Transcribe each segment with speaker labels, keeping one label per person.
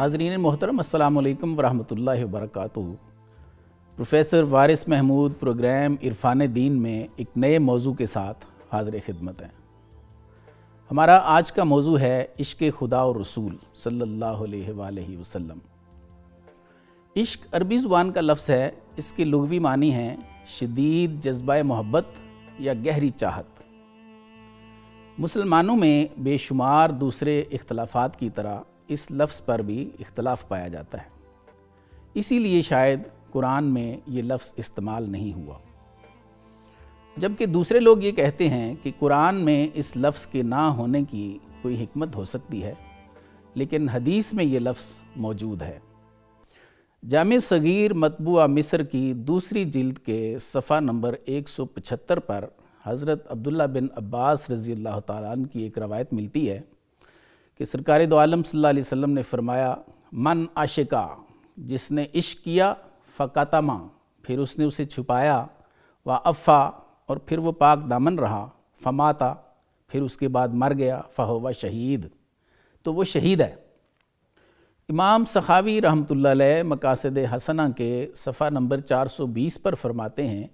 Speaker 1: नाजरीन मोहतरम अल्लाम वरहमल वरक प्रोफेसर वारिस महमूद प्रोग्राम इरफान दीन में एक नए मौजू के साथ हाजिर खिदमत हैं हमारा आज का मौजू है इश्क खुदा और रसूल सल्लल्लाहु अलैहि वसल्लम इश्क अरबी ज़ुबान का लफ्ज़ है इसके लघवी मानी है शदीद जज्बा मोहब्बत या गहरी चाहत मुसलमानों में बेशुमार दूसरे इख्तलाफात की तरह इस लफ्ज़ पर भी इख्तलाफ पाया जाता है इसीलिए शायद कुरान में ये लफ्ज़ इस्तेमाल नहीं हुआ जबकि दूसरे लोग ये कहते हैं कि कुरान में इस लफ्ज़ के ना होने की कोई हमत हो सकती है लेकिन हदीस में ये लफ्ज़ मौजूद है जाम सगीर मतबूआ मिस्र की दूसरी जिल्द के सफ़ा नंबर 175 पर हज़रत अब्दुल्ला बिन अब्बास रज़ी अल्लाह की एक रवायत मिलती है कि सरकार दो आलम वसल्लम ने फरमाया मन आशिका जिसने इश्क किया फ़कातमा फिर उसने उसे छुपाया व अफ़ा और फिर वो पाक दामन रहा फमाता फिर उसके बाद मर गया व शहीद तो वो शहीद है इमाम सखावी रहमत मकासद हसना के सफ़ा नंबर 420 पर फरमाते हैं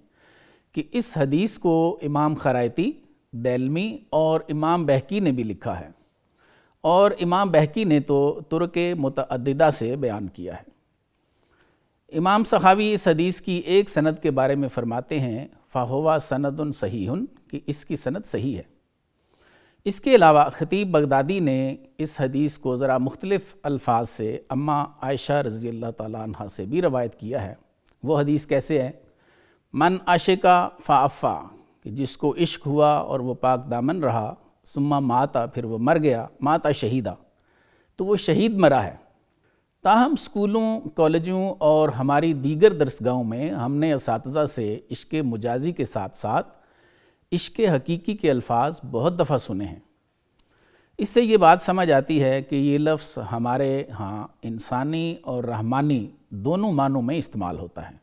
Speaker 1: कि इस हदीस को इमाम खरायती दैलमी और इमाम बहकी ने भी लिखा है और इमाम बहकी ने तो तुर्क मतदा से बयान किया है इमाम सहावी इस हदीस की एक सनद के बारे में फ़रमाते हैं फ़ाहोवा उन सही सहीहन कि इसकी सनद सही है इसके अलावा ख़तीब बगदादी ने इस हदीस को ज़रा मुख्तलफ़ अल्फाज से अम्मा आयशा रज़ी अल्लाह तह से भी रवायत किया है वो हदीस कैसे है मन आशिका फ़ाफ़ा कि जिसको इश्क हुआ और वो पाक दामन रहा सुम्मा माता फिर वो मर गया माता शहीदा तो वो शहीद मरा है ताहम स्कूलों कॉलेजों और हमारी दीगर दरसगाहों में हमने इस से इश्क मुजाजी के साथ साथ इश्क हकीकी के अल्फाज बहुत दफ़ा सुने हैं इससे ये बात समझ आती है कि ये लफ्ज़ हमारे यहाँ इंसानी और रहमानी दोनों मानों में इस्तेमाल होता है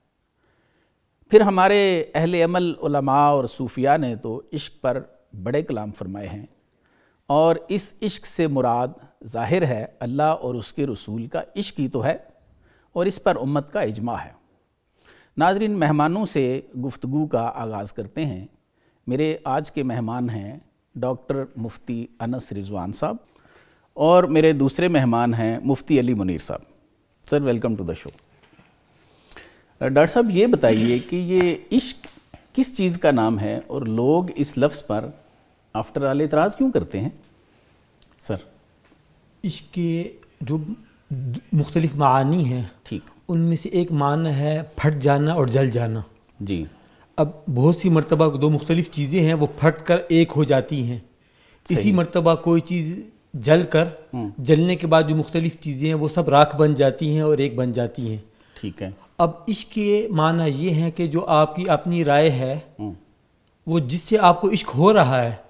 Speaker 1: फिर हमारे अहल अमल और सूफिया ने तो इश्क पर बड़े कलाम फरमाए हैं और इस इश्क से मुराद ज़ाहिर है अल्लाह और उसके रसूल का इश्क ही तो है और इस पर उम्मत का इजमा है नाजरीन मेहमानों से गुफ्तगु का आगाज़ करते हैं मेरे आज के मेहमान हैं डॉक्टर मुफ्ती अनस रिजवान साहब और मेरे दूसरे मेहमान हैं मुफ्ती अली मुनीर साहब sir welcome to the show doctor साहब ये बताइए कि ये इश्क किस चीज़ का नाम है और लोग इस लफ्ज़ पर आफ्टर आल इतराज क्यों करते हैं सर
Speaker 2: इसके जो मुख्तलिफ मानी हैं ठीक उनमें से एक मान है फट जाना और जल जाना जी अब बहुत सी मरतबा दो मुख्तलिफ चीज़ें हैं वो फट कर एक हो जाती हैं इसी मरतबा कोई चीज़ जल कर हम्म। जलने के बाद जो मुख्तलिफ चीज़ें हैं वो सब राख बन जाती हैं और एक बन जाती
Speaker 1: हैं ठीक है
Speaker 2: अब इश्क के माना ये है कि जो आपकी अपनी राय है हम्म। वो जिससे आपको इश्क हो रहा है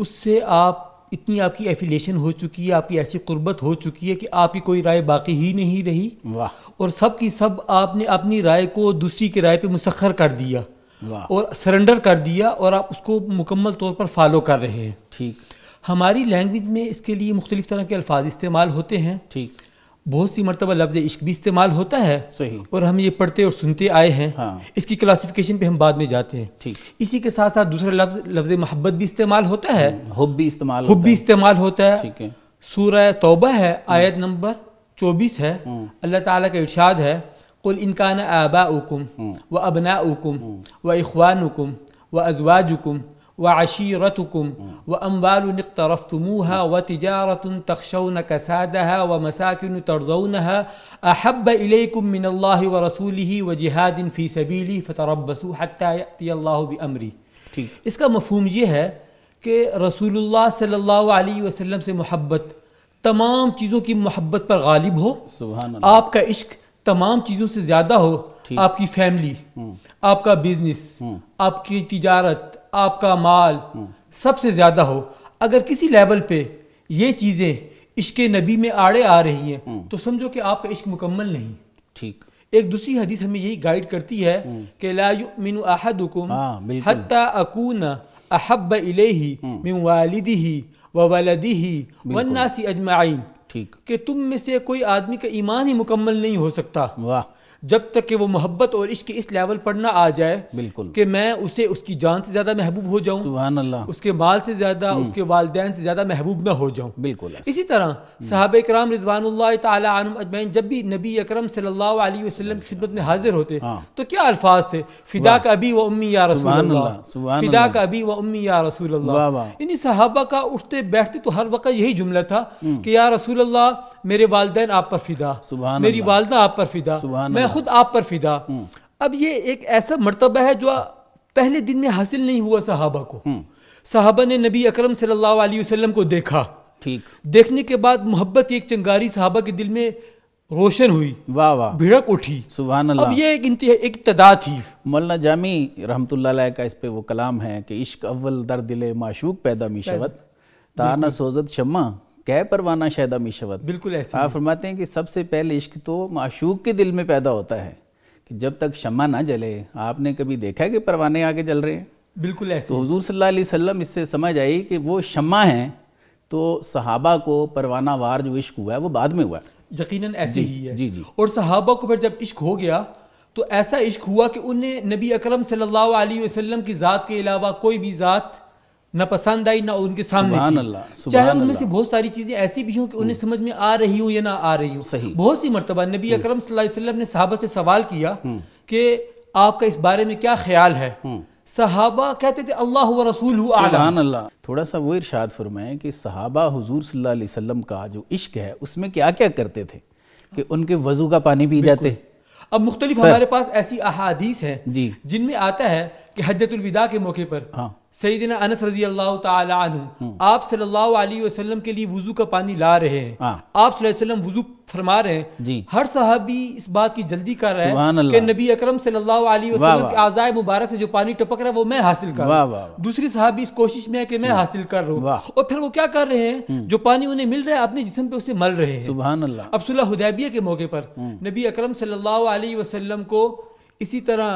Speaker 2: उससे आप इतनी आपकी एफिलेशन हो चुकी है आपकी ऐसी कुर्बत हो चुकी है कि आपकी कोई राय बाकी ही नहीं रही वाह और सब की सब आपने अपनी राय को दूसरी की राय पे मुसखर कर दिया और सरेंडर कर दिया और आप उसको मुकम्मल तौर पर फॉलो कर रहे हैं ठीक हमारी लैंग्वेज में इसके लिए मुख्तलिफ तरह के अल्फाज इस्तेमाल होते हैं ठीक बहुत सी मरतबा लफ्ज़ इश्क भी इस्तेमाल होता है सही और हम ये पढ़ते और सुनते आए हैं हाँ। इसकी क्लासिफिकेशन पे हम बाद में जाते हैं ठीक इसी के साथ साथ दूसरा लफ्ज लफ्ज़ मोहब्बत भी इस्तेमाल होता है हम्म, हुब भी इस्तेमाल हुब भी इस्तेमाल होता है ठीक है सूरह तौबा है आयत हम्म। नंबर चौबीस है हम्म। अल्लाह ताला का इर्शाद है कुल इनकान आबा उकुम व अबना उकुम व इखवान उकुम व अजवाज उकुम व आशीरतकुम व अम्बाल तरफ़मूहा व तजारत तख्शन कसादहा व मसाकिन तर्जौनहा अहब इलेकुम मिन व रसूल व जिहादिन फ़ी सबीली फ़तरबसू अमरी इसका मफहम यह है कि रसूलुल्लाह सल्लल्लाहु अलैहि वसल्लम से मोहब्बत तमाम चीज़ों की मोहब्बत पर गालिब हो आपका इश्क तमाम चीज़ों से ज़्यादा हो आपकी फैमिली आपका बिजनेस आपकी तजारत आपका माल सबसे ज़्यादा हो अगर किसी लेवल पे ये चीज़ें इश्क नबी में आड़े आ रही हैं हम्म। तो समझो कि आपका इश्क मुकम्मल नहीं ठीक एक दूसरी हदीस हमें यही गाइड करती है हम्म। कि लायुमिन अहदुकुम हाँ, हत्ता अकून अहब इलेही हम्म। मिन ही व वलदिही वन्नासी अजमाइन ठीक कि तुम में से कोई आदमी का ईमान ही मुकम्मल नहीं हो सकता वाह जब तक कि वो मोहब्बत और इश्क इस लेवल पर ना आ जाए बिल्कुल कि मैं उसे उसकी जान से ज्यादा महबूब हो जाऊं अल्लाह उसके माल से ज्यादा हम्म। उसके वालदेन से ज्यादा महबूब ना हो जाऊं बिल्कुल इसी तरह साहब कराम रिजवान अजमैन जब भी नबी अक्रम सल्लाम की खिदमत में हाजिर होते हाँ। तो क्या अल्फाज थे फिदा का अभी व उम्मी या रसूल फिदा का अभी व उम्मी या रसूल इन सहाबा का उठते बैठते तो हर वक्त यही जुमला था हम्म। कि या रसूल मेरे वालदेन आप पर फिदा मेरी वालदा आप पर फिदा मैं मैं खुद आप पर फिदा हम्म। अब ये एक ऐसा मरतबा है जो पहले दिन में हासिल नहीं हुआ साहबा को हम्म। साहबा ने नबी अकरम सल्लल्लाहु अलैहि वसल्लम को देखा
Speaker 1: ठीक देखने के बाद मोहब्बत एक चंगारी साहबा के दिल में रोशन हुई वाह वाह भिड़क उठी सुबह अब ये एक इब्तदा थी मौलाना जामी रहमत का इस पे वो कलाम है कि इश्क अव्वल दर दिले माशूक पैदा मीशवत ताना सोजत शमा कह परवाना शायदा मीशवत बिल्कुल ऐसा आप फरमाते हैं कि सबसे पहले इश्क तो माशूक के दिल में पैदा होता है कि जब तक शमा ना जले आपने कभी देखा है कि परवाने आगे जल रहे हैं बिल्कुल ऐसे तो हजूर सल्लल्लाहु इससे समझ आई कि वो शमा हैं तो सहाबा को परवाना वार जो इश्क हुआ है वो बाद में हुआ
Speaker 2: यकीनन ऐसे ही है जी जी और सहाबा को फिर जब इश्क हो गया तो ऐसा इश्क हुआ कि उन्हें नबी अकरम सल्लल्लाहु अलैहि वसल्लम की ज़ात के अलावा कोई भी ज़ात ना पसंद आई ना उनके सामने चाहे उनमें से बहुत सारी चीजें ऐसी भी हों कि उन्हें हम्म। समझ में आ रही हूँ या ना आ रही हूँ बहुत सी मरतबा नबी हम्म। अकरम वसल्लम ने साहबा से सवाल किया हम्म। कि आपका इस बारे में क्या ख्याल है सहाबा कहते थे अल्लाह व रसूल अल्लाह
Speaker 1: थोड़ा सा वो इरशाद फरमाए कि सहाबा हुजूर सल्लल्लाहु अलैहि वसल्लम का जो इश्क है उसमें क्या क्या करते थे कि उनके वजू का पानी पी जाते
Speaker 2: अब मुख्तलिफ हमारे पास ऐसी अहादीस है जिनमें आता है कि हजतुलविदा के मौके पर हाँ सईदिन अनस रजी अल्लाह तु आप सल्लल्लाहु अलैहि वसल्लम के लिए वजू का पानी ला रहे हैं हाँ। आप वसल्लम वजू फरमा रहे हैं हर साहबी इस बात की जल्दी कर रहे हैं कि नबी अकरम सल्लल्लाहु अलैहि वसल्लम के आजाए मुबारक से जो पानी टपक रहा है वो मैं हासिल कर रहा हूँ दूसरी साहबी इस कोशिश में है कि मैं हासिल कर रहा हूँ और फिर वो क्या कर रहे हैं हम्म। जो पानी उन्हें मिल रहा है अपने जिसम पे उसे मल रहे हैं सुबह अब सुलह हुदैबिया के मौके पर हम्म। नबी अक्रम सल्लल्लाहु अलैहि को इसी तरह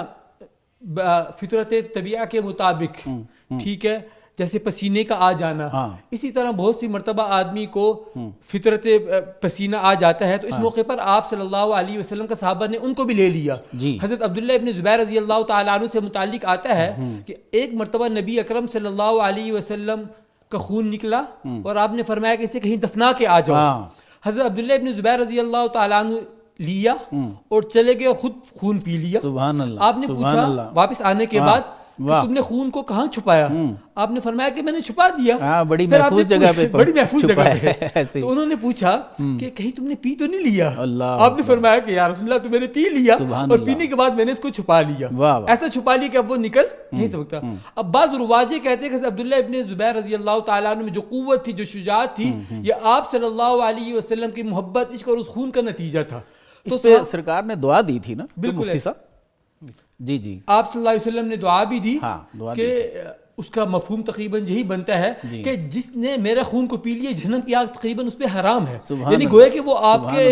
Speaker 2: फितरत तबिया के मुताबिक हम्म। हम्म। ठीक है जैसे पसीने का आ जाना हाँ। इसी तरह बहुत सी मरतबा आदमी को हम्म। फितरत पसीना आ जाता है तो इस हाँ। मौके पर आप सल्लल्लाहु अलैहि वसल्लम का साहबा ने उनको भी ले लिया हज़रत अब्दुल्ला इबन ज़ुबैर रजी अल्लाह तु से मुतालिक आता है हम्म। कि एक मरतबा नबी अकरम सल्लल्लाहु अलैहि वसल्लम का खून निकला और आपने फरमाया कि इसे कहीं दफना के आ जाओ हाँ। हज़रत अब्दुल्ला इबन ज़ुबैर रजी अल्लाह तु लिया और चले गए खुद खून पी लिया आपने पूछा वापस आने के हाँ। बाद तुमने खून को कहाँ छुपाया हम्म। आपने फरमाया कि मैंने छुपा दिया हाँ, आ, बड़ी महफूज जगह पे बड़ी महफूज जगह पे तो उन्होंने पूछा हम्म। कि कहीं तुमने पी तो नहीं लिया अल्लाह आपने फरमाया कि यार रसूलुल्लाह तो मैंने पी लिया और पीने के बाद मैंने इसको छुपा लिया ऐसा छुपा लिया कि अब वो निकल हम्म, नहीं सकता अब बाज रुवाजे कहते हैं अब्दुल्ला इबन जुबैर रजी अल्लाह तुम जो कुत थी जो शुजात थी ये आप सल्लल्लाहु अलैहि की मोहब्बत इश्क और उस खून का नतीजा था तो सरकार
Speaker 1: ने दुआ दी थी ना बिल्कुल साहब जी जी
Speaker 2: आप सल्लल्लाहु अलैहि वसल्लम ने दुआ भी दी हाँ, दुआ कि उसका मफहम तकरीबन यही बनता है कि जिसने मेरे खून को पी लिया जहनम की आग तकरीबन उस पर हराम है यानी गोया कि वो आपके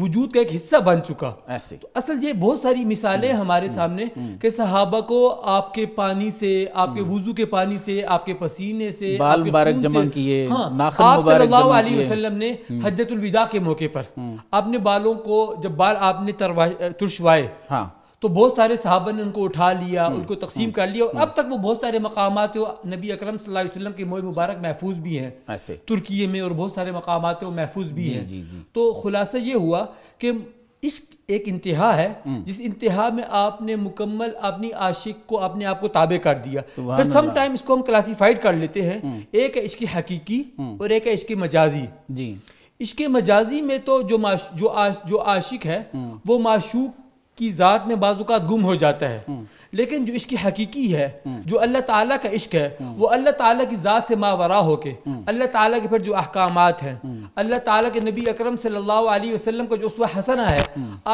Speaker 2: वजूद का एक हिस्सा बन चुका ऐसे तो असल ये बहुत सारी मिसालें हम्म, हमारे हम्म, सामने हम्म। कि सहाबा को आपके पानी से आपके वजू के पानी से आपके पसीने से बाल हाँ, मुबारक जमा किए आप सल्लल्लाहु अलैहि वसल्लम ने हजतुल विदा के मौके पर अपने बालों को जब बाल आपने तुरशवाए हाँ तो बहुत सारे साहबा ने उनको उठा लिया हम्म, उनको तकसीम हम्म, कर लिया और अब हम्म। तक वो बहुत सारे मकाम नबी अक्रम वसल्लम के मोह मुबारक महफूज भी हैं तुर्की में और बहुत सारे मकाम वो महफूज भी हैं तो खुलासा ये हुआ कि इस एक इंतहा है जिस इंतहा में आपने मुकम्मल अपनी आशिक को अपने आप को ताबे कर दिया फिर सम टाइम इसको हम क्लासिफाइड कर लेते हैं एक है इसकी हकीकी और एक है इसके मजाजी जी इसके मजाजी में तो जो जो आश, जो आशिक है वो माशूक की ज़ात में बाजुकात गुम हो जाता है हम्म। लेकिन जो इश्क हकीकी है हम्म। जो अल्लाह ताला का इश्क है हम्म। वो अल्लाह ताला की ज़ात से मावरा होके अल्लाह ताला के फिर जो अहकाम हैं अल्लाह ताला के नबी अकरम सल्लल्लाहु अलैहि वसल्लम का जो उसवा हसना है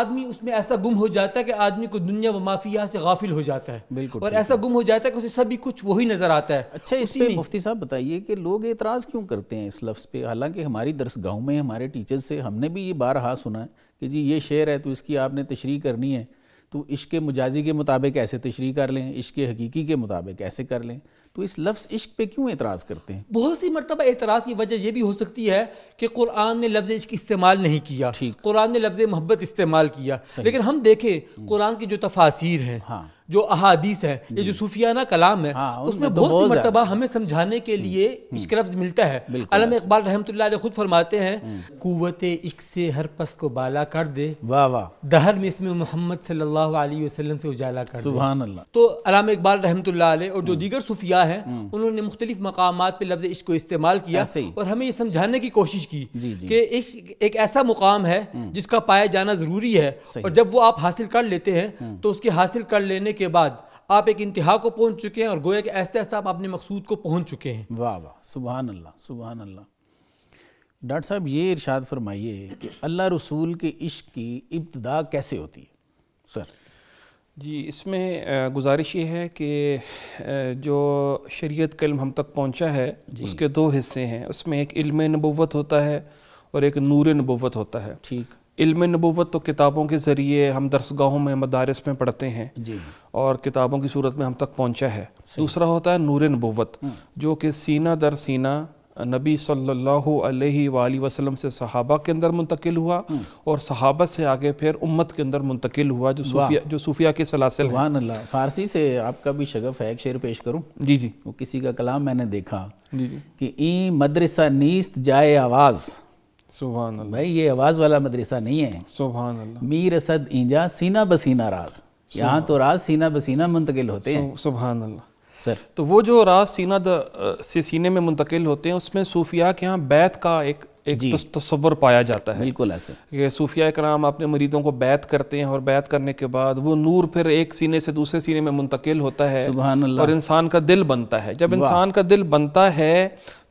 Speaker 2: आदमी उसमें ऐसा गुम हो जाता है कि आदमी को दुनिया व माफिया से गाफिल हो जाता है बिल्कुल और ऐसा गुम हो जाता है कि उसे
Speaker 1: सभी कुछ वही नज़र आता है अच्छा इसलिए मुफ्ती साहब बताइए कि लोग एतराज़ क्यों करते हैं इस लफ्ज़ पे हालांकि हमारी दरसगाहों में हमारे टीचर्स से हमने भी ये बारहा सुना है कि जी ये शेर है तो इसकी आपने तशरी करनी है तो इश्क मुजाजी के मुताबिक ऐसे तशरी कर लें इश्क हकीकी के मुताबिक ऐसे कर लें तो इस लफ्ज़ इश्क पे क्यों एतराज़ करते हैं बहुत सी मरतबा एतराज़ की वजह यह भी हो सकती
Speaker 2: है कि कुरान ने लफ्ज़ इश्क इस्तेमाल नहीं किया कुरान ने लफ्ज़ मोहब्बत इस्तेमाल किया लेकिन हम देखें हम्म। कुरान की जो तफासिर हैं हाँ। जो अहादीस है ये जो सूफियाना कलाम है हाँ, उसमें तो बहुत सी मरतबा हमें समझाने के लिए हम्म। हम्म। इश्क लफ्ज मिलता है अलम इकबाल रहमत खुद फरमाते हैं कुत इश्क से हर पस को बाला कर दे वाह वाह दहर में इसमें मोहम्मद सल्लल्लाहु अलैहि वसल्लम से उजाला कर सुबह तो अलाम इकबाल रहमत और जो दीगर सूफिया है उन्होंने मुख्तलिफ मकाम पर लफ्ज इश्क को इस्तेमाल किया और हमें ये समझाने की कोशिश की कि इश्क एक ऐसा मुकाम है हम्म। जिसका पाया जाना ज़रूरी है और जब वो आप हासिल कर लेते हैं हम्म। तो उसके हासिल कर लेने के बाद आप एक इंतहा को पहुंच चुके हैं और
Speaker 1: गोया के ऐसे ऐसे आप अपने मकसूद को पहुंच चुके हैं वाह वाह सुबह अल्लाह सुबह अल्लाह डॉक्टर साहब ये इरशाद फरमाइए कि अल्लाह रसूल के इश्क की इब्तदा कैसे होती है सर
Speaker 3: जी इसमें गुजारिश ये है कि जो शरीयत का इल्म हम तक पहुंचा है उसके दो हिस्से हैं उसमें एक इल्म नबूत होता है और एक नूर नबूत होता है ठीक इल्म नबूत तो किताबों के ज़रिए हम दरसगाहों में मदारस में पढ़ते हैं जी और किताबों की सूरत में हम तक पहुंचा है दूसरा होता है नूर नबूत हम्म। जो कि सीना दर सीना नबी सल्लल्लाहु अलैहि वसल्लम से सहाबा के अंदर मुंतकिल हुआ हम्म। और सहाबा से आगे फिर उम्मत के अंदर मुंतकिल हुआ जो सूफिया जो सूफिया के सलासल
Speaker 1: हैं फारसी से आपका भी शगफ है एक शेर पेश करूं जी जी वो किसी का कलाम मैंने देखा जी जी कि ई मदरसा नीस्त जाए आवाज़ सुबहान भाई ये आवाज़ वाला मदरसा नहीं है सुबहान मीर असद इंजा सीना बसीना राज यहाँ तो राज सीना
Speaker 3: बसीना मुंतकिल होते हैं
Speaker 1: सुबहान अल्लाह
Speaker 3: तो वो जो राज सीना द, से सीने में मुंतकिल होते हैं उसमें सूफिया के यहाँ बैत का एक एक तस्वर पाया जाता है बिल्कुल ऐसे सूफिया कराम अपने मरीजों को बैत करते हैं और बैत करने के बाद वो नूर फिर एक सीने से दूसरे सीने में मुंतकिल होता है और इंसान का दिल बनता है जब इंसान का दिल बनता है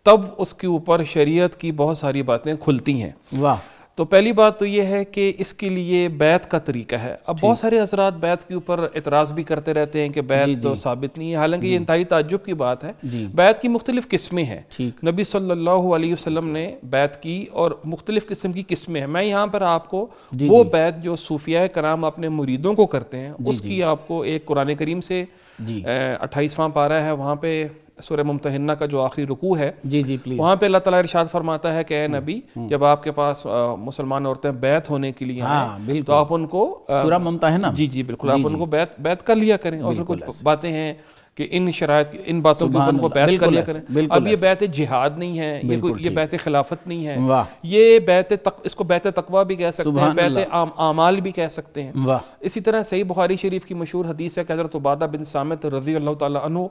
Speaker 3: तब उसके ऊपर शरीयत की बहुत सारी बातें खुलती हैं वाह तो पहली बात तो ये है कि इसके लिए बैत का तरीका है अब बहुत सारे हजरात बैत के ऊपर एतराज़ भी करते रहते हैं कि बैत तो साबित नहीं है हालांकि ये इंतहाई ताजुब की बात है बैत की मुख्तलिफ किस्में हैं नबी सल्लल्लाहु अलैहि वसल्लम ने बैत की और मुख्तलिफ किस्म की किस्में हैं मैं यहाँ पर आपको वो बैत जो सूफिया कराम अपने मुरीदों को करते हैं उसकी आपको एक कुरान करीम से अट्ठाईसवां पारा है वहाँ पर सुर मुमतना का जो आखिरी रुकू है जी जी प्लीज वहाँ पे अल्लाह ताला इरशाद फरमाता है कि हम्म, नबी हम्म। जब आपके पास मुसलमान औरतें बैत होने के लिए हाँ, तो आप उनको सुरह जी जी बिल्कुल आप उनको बैत बैत कर लिया करें और कुछ बातें हैं कि इन शराय इन बातों के ऊपर उनको बैत कर लिया करें अब ये बैत जिहाद नहीं है ये कोई ये बैत खिलाफत नहीं है ये बैत तक, इसको बैत तकवा भी कह सकते हैं बैत आम, आमाल भी कह सकते हैं इसी तरह सही बुखारी शरीफ की मशहूर हदीस है कि हजरत उबादा बिन सामत रजी अल्लाह तु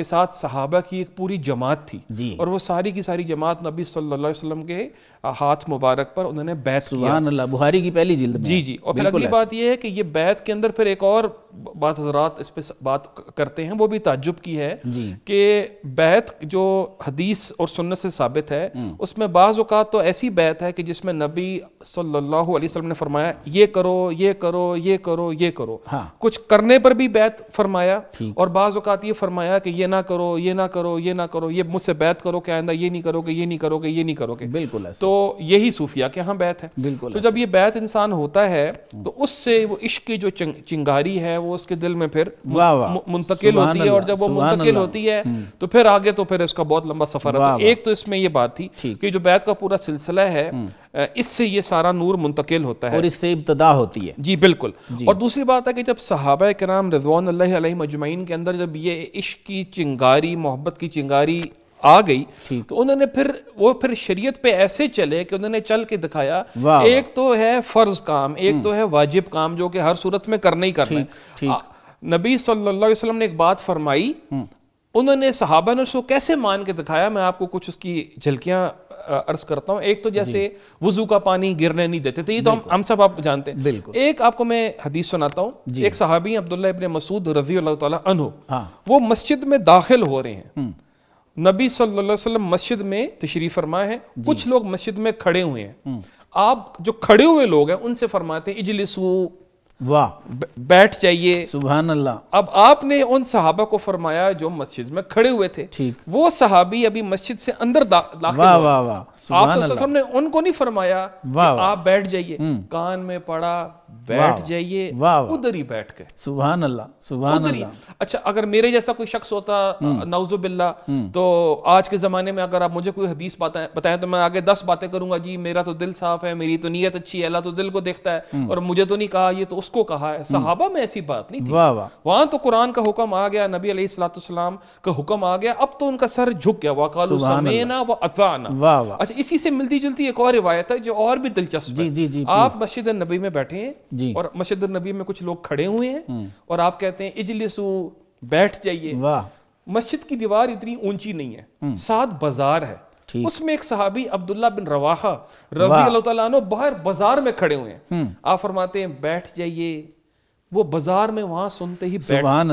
Speaker 3: के साथ सहाबा की एक पूरी जमात थी और वो सारी की सारी जमात नबी सल्लल्लाहु अलैहि वसल्लम के हाथ मुबारक पर उन्होंने बैत किया
Speaker 1: बुखारी की पहली जिल्द जी जी और फिर अगली बात
Speaker 3: यह है कि ये बैत के अंदर फिर एक और बात हजरात इस पर बात करते हैं वो भी ताजुब की है कि बैत जो हदीस और सुन्नत से साबित है हम्म। उसमें बाज़ तो ऐसी बैत है कि जिसमें नबी सल्लल्लाहु अलैहि वसल्लम ने फरमाया ये करो ये करो ये करो ये करो हाँ। कुछ करने पर भी बैत फरमाया और बाज़ात ये फरमाया कि ये ना करो ये ना करो ये ना करो ये मुझसे बैत करो कि आइंदा ये नहीं करोगे ये नहीं करोगे ये नहीं करोगे बिल्कुल तो यही सूफिया के यहाँ बैत है बिल्कुल तो जब ये बैत इंसान होता है हम्म। तो उससे वो इश्क की जो चिंगारी है है वो उसके दिल में फिर मुंतकिल होती है और जब वो मुंतकिल होती है हम्म। तो फिर आगे तो फिर इसका बहुत लंबा सफर है तो एक तो इसमें ये बात थी कि जो बैत का पूरा सिलसिला है हम्म। इससे ये सारा नूर मुंतकिल होता है और इससे इब्तदा होती है जी बिल्कुल जी। और दूसरी बात है कि जब सहाबा कराम रजवान मजमैन के अंदर जब ये इश्क की चिंगारी मोहब्बत की चिंगारी आ गई तो उन्होंने फिर वो फिर शरीयत पे ऐसे चले कि उन्होंने चल के दिखाया एक तो है फर्ज काम एक हम्म। तो है वाजिब काम जो कि हर सूरत में करना ही करना है नबी सल्लल्लाहु अलैहि वसल्लम ने एक बात फरमाई हम्म। उन्होंने सहाबा ने उसको कैसे मान के दिखाया मैं आपको कुछ उसकी झलकियां अर्ज करता हूँ एक तो जैसे वजू का पानी गिरने नहीं देते थे ये तो हम हम सब आप जानते हैं एक आपको मैं हदीस सुनाता हूँ एक सहाबी अब्दुल्ला इबन मसूद रजी अल्लाह तु वो मस्जिद में दाखिल हो रहे हैं हम्म। नबी सल्लल्लाहु अलैहि वसल्लम मस्जिद में तशरीफ फरमाए हैं कुछ लोग मस्जिद में खड़े हुए हैं हम्म। आप जो खड़े हुए लोग हैं उनसे फरमाते हैं इजलिसू वाह बैठ जाइए सुबह अल्लाह अब आपने उन सहाबा को फरमाया जो मस्जिद में खड़े हुए थे ठीक वो सहाबी अभी मस्जिद से अंदर वाह वाह आप ने उनको नहीं फरमाया आप बैठ जाइए हम्म। कान में पड़ा बैठ जाइए उधर ही बैठ के
Speaker 1: सुबहान अल्लाह सुबहान अल्लाह
Speaker 3: अच्छा अगर मेरे जैसा कोई शख्स होता हम्म। नवजुबिल्ला हम्म। तो आज के ज़माने में अगर आप मुझे कोई हदीस बताएं बताएं तो मैं आगे दस बातें करूंगा जी मेरा तो दिल साफ है मेरी तो नीयत अच्छी है अल्लाह तो दिल को देखता है हम्म। और मुझे तो नहीं कहा ये तो उसको कहा है सहाबा में ऐसी बात नहीं थी वहां तो कुरान का हुक्म आ गया नबी अलैहिस्सलाम का हुक्म आ गया अब तो उनका सर झुक गया वकालू अच्छा इसी से मिलती जुलती एक और रिवायत है जो और भी दिलचस्प आप मस्जिद नबी में बैठे हैं हैं और मस्जिद नबी में कुछ लोग खड़े हुए हैं हम्म। और आप कहते हैं इजलिसू बैठ जाइए मस्जिद की दीवार इतनी ऊंची नहीं है हम्म। सात बाजार है उसमें एक सहाबी अब्दुल्ला बिन रवाहा रवी अल्लाह बाहर बाजार में खड़े हुए हैं हम्म। आप फरमाते हैं बैठ जाइए वो बाजार में वहां सुनते ही सुभान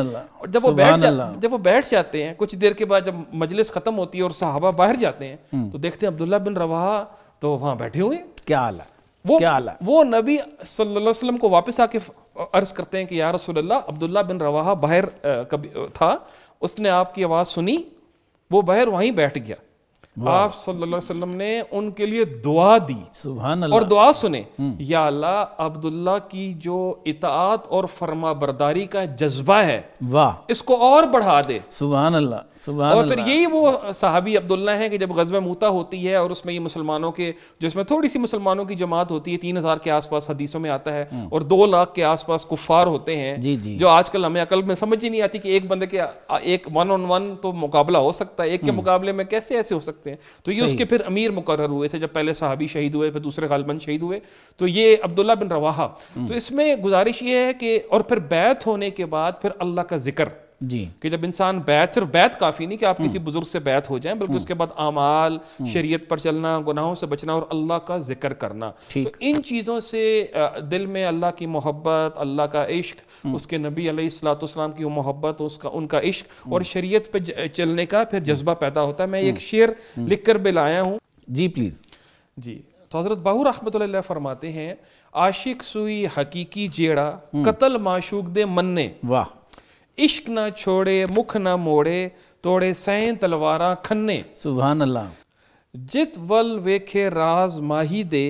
Speaker 1: और जब वो बैठ जब
Speaker 3: वो बैठ जाते हैं कुछ देर के बाद जब मजलिस खत्म होती है और साहबा बाहर जाते हैं तो देखते हैं अब्दुल्ला बिन रवाहा तो वहां बैठे हुए क्या हाल है वो क्या आला? वो नबी सल्लल्लाहु अलैहि वसल्लम को वापस आके अर्ज करते हैं कि या रसूलल्लाह अब्दुल्ला बिन रवाहा बाहर था उसने आपकी आवाज़ सुनी वो बाहर वहीं बैठ गया आप सल्लल्लाहु अलैहि वसल्लम ने उनके लिए दुआ दी सुबह अल्लाह और दुआ सुने हम्म। या अल्लाह अब्दुल्ला की जो इतात और फर्मा बरदारी का जज्बा है वाह इसको और बढ़ा दे सुभान अल्लाह
Speaker 1: सुभान और फिर यही
Speaker 3: वो सहाबी अब्दुल्ला है कि जब गजब मूता होती है और उसमें ये मुसलमानों के जिसमें थोड़ी सी मुसलमानों की जमात होती है तीन हजार के आसपास हदीसों में आता है हम्म। और दो लाख के आसपास कुफार होते हैं जो आजकल हमें अकल में समझ ही नहीं आती कि एक बंदे के एक वन ऑन वन तो मुकाबला हो सकता है एक के हम्म। मुकाबले में कैसे ऐसे हो सकता सकते हैं तो ये उसके फिर अमीर मुकर हुए थे जब पहले साहबी शहीद हुए फिर दूसरे गालबन शहीद हुए तो ये अब्दुल्ला बिन रवाहा हम्म। तो इसमें गुजारिश ये है कि और फिर बैत होने के बाद फिर अल्लाह का जिक्र जी कि जब इंसान बैत सिर्फ बैत काफ़ी नहीं कि आप हम्म। किसी बुजुर्ग से बैत हो जाएं बल्कि हम्म। उसके बाद अमाल हम्म। शरीयत पर चलना गुनाहों से बचना और अल्लाह का जिक्र करना तो इन चीज़ों से दिल में अल्लाह की मोहब्बत अल्लाह का इश्क उसके नबी अलैहिस्सलाम की मोहब्बत उसका उनका इश्क और शरीयत पर चलने का फिर जज्बा पैदा होता है मैं एक शेर लिख कर भी लाया हूँ जी प्लीज़ जी तो हज़रत बाहू रहमत फरमाते हैं आशिक सुई हकीकी जेड़ा कतल माशूक दे मन्ने वाह ਇਸ਼ਕ ਨਾ ਛੋੜੇ ਮੁਖ ਨਾ ਮੋੜੇ ਤੋੜੇ ਸੈਂ ਤਲਵਾਰਾਂ ਖੰਨੇ ਸੁਭਾਨ ਅੱਲਾ ਜਿਤ ਵਲ ਵੇਖੇ ਰਾਜ਼ ਮਾਹੀ ਦੇ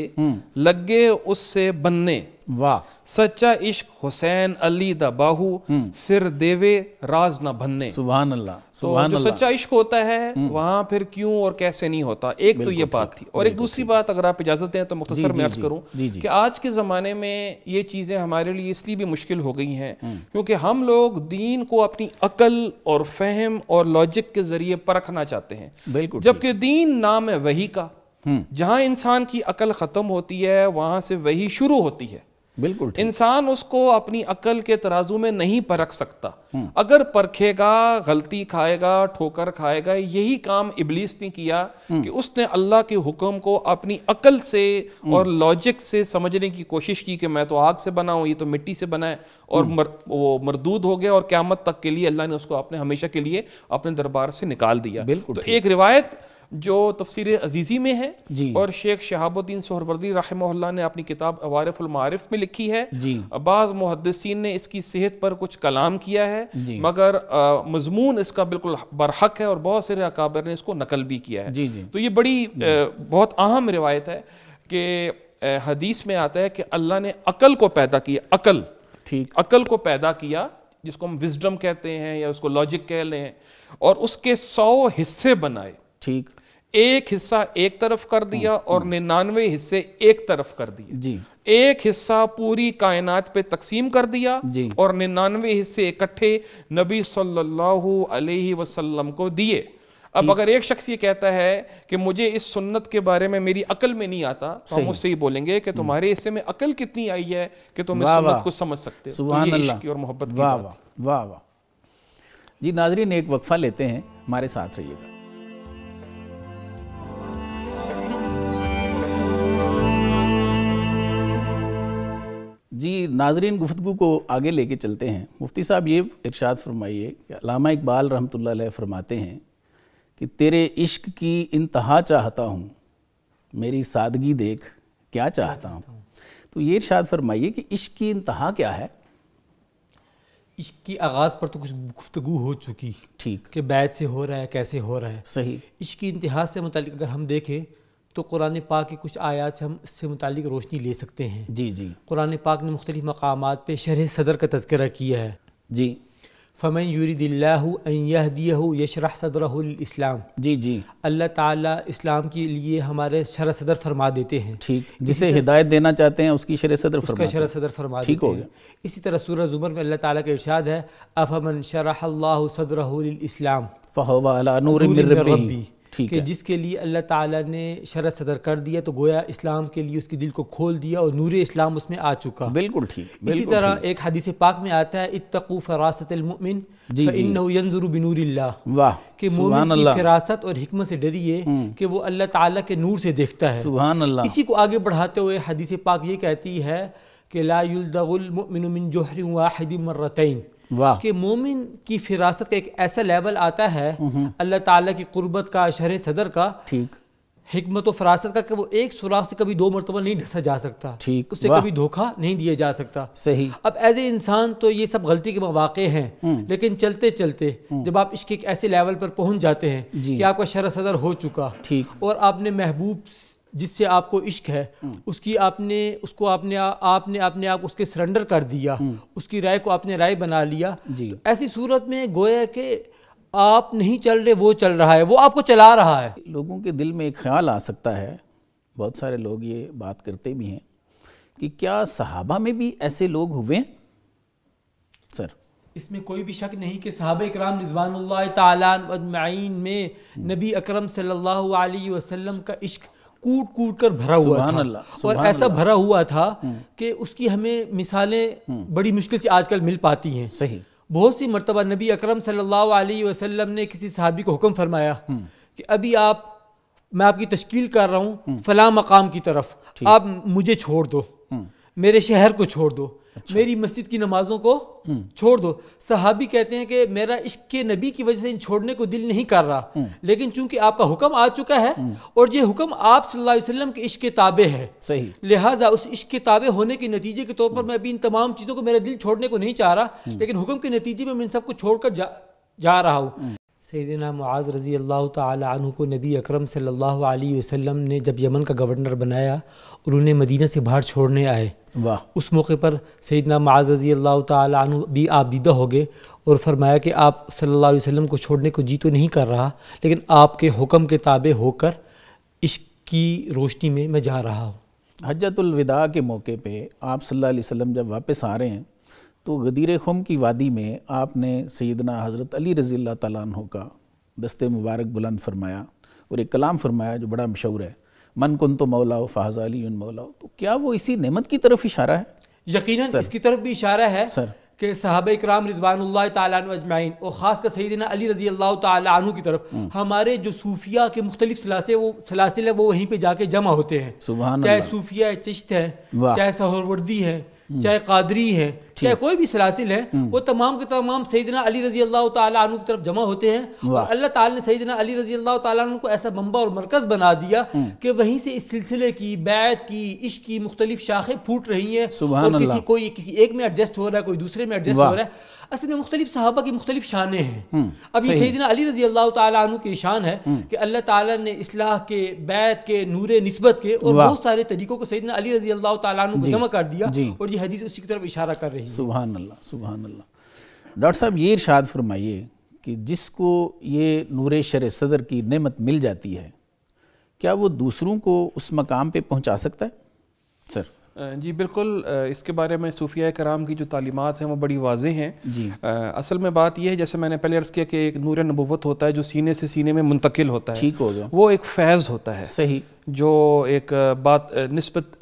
Speaker 3: ਲੱਗੇ ਉਸੇ ਬੰਨੇ वाह सच्चा इश्क हुसैन अली द बाहू हम्म। सिर देवे राज न भन्ने सुबह अल्लाह तो जो सच्चा इश्क होता है हम्म। वहां फिर क्यों और कैसे नहीं होता एक तो ये बात थी और एक दूसरी बात अगर आप इजाज़त दें तो मुख्तसर मैं अर्ज करूँ कि आज के ज़माने में ये चीज़ें हमारे लिए इसलिए भी मुश्किल हो गई हैं हम्म। क्योंकि हम लोग दीन को अपनी अकल और फहम और लॉजिक के ज़रिए परखना चाहते हैं बिल्कुल जबकि दीन नाम है वही का जहां इंसान की अकल ख़त्म होती है वहां से वही शुरू होती है बिल्कुल इंसान उसको अपनी अकल के तराजू में नहीं परख सकता हम्म। अगर परखेगा गलती खाएगा ठोकर खाएगा यही काम इबलीस ने किया हम्म। कि उसने अल्लाह के हुक्म को अपनी अकल से हम्म। और लॉजिक से समझने की कोशिश की कि मैं तो आग से बना ये तो मिट्टी से बना है और मर, वो मरदूद हो गया और क्यामत तक के लिए अल्लाह ने उसको अपने हमेशा के लिए अपने दरबार से निकाल दिया बिल्कुल तो एक रिवायत जो तफसर अजीज़ी में है जी और शेख शहाबुद्दीन सोहरवर्दी रहमल्ला ने अपनी किताब अवारफ़ारफ़ में लिखी है जी बाज़ मुहदसिन ने इसकी सेहत पर कुछ कलाम किया है मगर मजमून इसका बिल्कुल बरहक है और बहुत सारे अकाबर ने इसको नकल भी किया है जी जी तो ये बड़ी बहुत अहम रिवायत है कि हदीस में आता है कि अल्लाह ने अकल को पैदा किया अकल ठीक अकल को पैदा किया जिसको हम विजडम कहते हैं या उसको लॉजिक कह लें और उसके सौ हिस्से बनाए ठीक एक हिस्सा एक तरफ कर दिया हम्म, और हम्म। निन्यानवे हिस्से एक तरफ कर दिए जी एक हिस्सा पूरी कायनात पे तकसीम कर दिया जी और निन्यानवे हिस्से इकट्ठे नबी सल्लल्लाहु अलैहि वसल्लम को दिए अब अगर एक शख्स ये कहता है कि मुझे इस सुन्नत के बारे में मेरी अकल में नहीं आता तो हम उससे ही बोलेंगे कि तुम्हारे हम्म। हिस्से में अकल कितनी आई है कि तुम इस सुन्नत को समझ सकते हो तो और मोहब्बत वाह वाह
Speaker 1: वाह वाह जी नाजरीन एक वक्फा लेते हैं हमारे साथ रहिएगा जी नाजरीन गुफ्तु को आगे लेके चलते हैं मुफ्ती साहब ये इरशाद फरमाइए कि अलामा इकबाल रहमतुल्लाह फरमाते हैं कि तेरे इश्क की इंतहा चाहता हूँ मेरी सादगी देख क्या चाहता हूँ तो ये इरशाद फरमाइए कि इश्क की इंतहा क्या है
Speaker 2: इश्क की आगाज़ पर तो कुछ गुफ्तु हो
Speaker 1: चुकी ठीक
Speaker 2: कि बैद से हो रहा है कैसे हो रहा है सही इश्क की इंतहा से मतलब अगर हम देखें तो कुरान पाक की कुछ आयात से हम इससे मुतल रोशनी ले सकते हैं जी जी कुरान पाक ने मुख्तलिफ़ मकाम पर शरह सदर का तस्करा किया है जी फ़मन यूरी दिल्लाह यूरिदिल्लाहदिया सदर इस्लाम जी जी अल्लाह ताला इस्लाम के लिए हमारे शरा सदर फरमा देते हैं ठीक जिसे हिदायत
Speaker 1: देना चाहते हैं उसकी शर सदर उसका
Speaker 2: शर सदर फरमा ठीक हो गया इसी तरह सूरह जुमर में अल्लाह ताला का इरशाद है अफमन शरह सदरस्लाम फ़हवा नूर रब्बी ठीक है जिसके लिए अल्लाह ताला ने शरत सदर कर दिया तो गोया इस्लाम के लिए उसके दिल को खोल दिया और नूर इस्लाम उसमें आ चुका बिल्कुल ठीक इसी तरह एक हदीस पाक में आता है इतकू फरासतमिन यंजुर वाह मोमिन फिरासत और हिकमत से डरिए हम्म। कि वो अल्लाह ताला के नूर से देखता है सुबहान अल्लाह इसी को आगे बढ़ाते हुए हदीस पाक ये कहती है कि मिन जोहर वाहिद मर्रतैन कि मोमिन की फिरासत का एक ऐसा लेवल आता है अल्लाह ताला की कुर्बत का शहर सदर का ठीक हमत फरासत का कि वो एक सुराख से कभी दो मरतबा नहीं ढसा जा सकता ठीक उससे कभी धोखा नहीं दिया जा सकता सही अब एज ए इंसान तो ये सब गलती के मौाक़े हैं हम्म। लेकिन चलते चलते हम्म। जब आप इसके एक ऐसे लेवल पर पहुंच जाते हैं कि आपका शर सदर हो चुका ठीक और आपने महबूब जिससे आपको इश्क है हम्म। उसकी आपने उसको आपने आ, आपने अपने आप उसके सरेंडर कर दिया हम्म। उसकी राय को आपने राय बना लिया तो ऐसी सूरत में गोया के
Speaker 1: आप नहीं चल रहे वो चल रहा है वो आपको चला रहा है लोगों के दिल में एक ख्याल आ सकता है बहुत सारे लोग ये बात करते भी हैं कि क्या सहाबा में भी ऐसे लोग हुए सर
Speaker 2: इसमें कोई भी शक नहीं कि साहब कराम रिजवान तजमाइन में हम्म। नबी अकरम सल्लल्लाहु अलैहि वसल्लम का इश्क़ कूट कूट कर भरा हुआ था और ऐसा भरा हुआ था हम्म। कि उसकी हमें मिसालें हम्म। बड़ी मुश्किल से आजकल मिल पाती हैं सही बहुत सी मरतबा नबी अकरम सल्लल्लाहु अलैहि वसल्लम ने किसी साहबी को हुक्म फरमाया हम्म। कि अभी आप मैं आपकी तश्कील कर रहा हूँ फला मकाम की तरफ आप मुझे छोड़ दो मेरे शहर को छोड़ दो अच्छा। मेरी मस्जिद की नमाजों को हम्म। छोड़ दो सहाबी कहते हैं कि मेरा इश्क नबी की वजह से इन छोड़ने को दिल नहीं कर रहा हम्म। लेकिन चूंकि आपका हुक्म आ चुका है हम्म। और ये हुक्म आप सल्लल्लाहु अलैहि वसल्लम के इश्क ताबे है सही लिहाजा उस इश्क ताबे होने के नतीजे के तौर पर मैं अभी इन तमाम चीज़ों को मेरा दिल छोड़ने को नहीं चाह रहा लेकिन हुक्म के नतीजे में मैं इन सबको छोड़कर जा रहा हूँ सैदिना मुआज़ रज़ी अल्लाह तु को नबी अकरम सल्लल्लाहु अलैहि वसल्लम ने जब यमन का गवर्नर बनाया और उन्हें मदीना से बाहर छोड़ने आए वाह उस मौके पर सैदना माज रजी अल्लाह तु भी आप दीदा हो गए और फरमाया कि आप सल्ला वसम को छोड़ने को जी तो नहीं कर रहा लेकिन आपके हुक्म के ताबे होकर इसकी की रोशनी में मैं जा रहा हूँ
Speaker 1: हजतलविदा के मौके पर आप सल्ला वसम जब वापस आ रहे हैं तो गदीर खुम की वादी में आपने सैदना हज़रत अली रज़ी अल्लाह का दस्ते मुबारक बुलंद फरमाया और एक कलाम फरमाया जो बड़ा मशहूर है मन कुन तो मौलाओ फाजाली उन मौलाओ तो क्या वो इसी नेमत की तरफ इशारा है
Speaker 2: यकीन इसकी तरफ भी इशारा है सर के सहाब इक्राम रिजवान तजमाइन और ख़ास कर सईदना अली रजी अल्लाह तु की तरफ हम्म। हमारे जो सूफिया के मुख्तलिफ सलासे वो सलासिल है वो वहीं पर जाके जमा होते हैं चाहे सूफिया चिश्त है चाहे सहरवर्दी है हम्म। चाहे कादरी है चाहे कोई भी सलासिल है हम्म। वो तमाम के तमाम सईदना अली रजी अल्लाह तु की तरफ जमा होते हैं और अल्लाह ताला ने सईदना अली रजी अल्लाह तु को ऐसा बम्बा और मरकज़ बना दिया हम्म। कि वहीं से इस सिलसिले की बैत की इश्क की मुख्तलिफ शाखें फूट रही हैं और किसी कोई किसी एक में एडजस्ट हो रहा है कोई दूसरे में एडजस्ट हो रहा है असल में मुख्तलि साहबा की मुख्तलि शानें हैं हम्म, अब ये सईदना अली रजी अल्लाह तु की शान है हम्म। कि अल्लाह ताला ने इसलाह के बैत के नूर नस्बत के और बहुत सारे तरीकों को सईदना अली रजी अल्लाह तु को जमा कर दिया और ये हदीस
Speaker 1: उसी की तरफ इशारा कर रही है सुबह अल्लाह सुबह अल्लाह डॉक्टर साहब ये इर्शाद फरमाइए कि जिसको ये नूर शर सदर की नमत मिल जाती है क्या वो दूसरों को उस मकाम पर पहुँचा सकता है सर
Speaker 3: जी बिल्कुल इसके बारे में सूफिया कराम की जो तालीमत हैं वो बड़ी वाजे हैं जी आ, असल में बात यह है जैसे मैंने पहले अर्ज़ किया कि एक नूर नबूत होता है जो सीने से सीने में मुंतकिल होता है ठीक हो वो एक फैज़ होता है सही जो एक बात नस्बत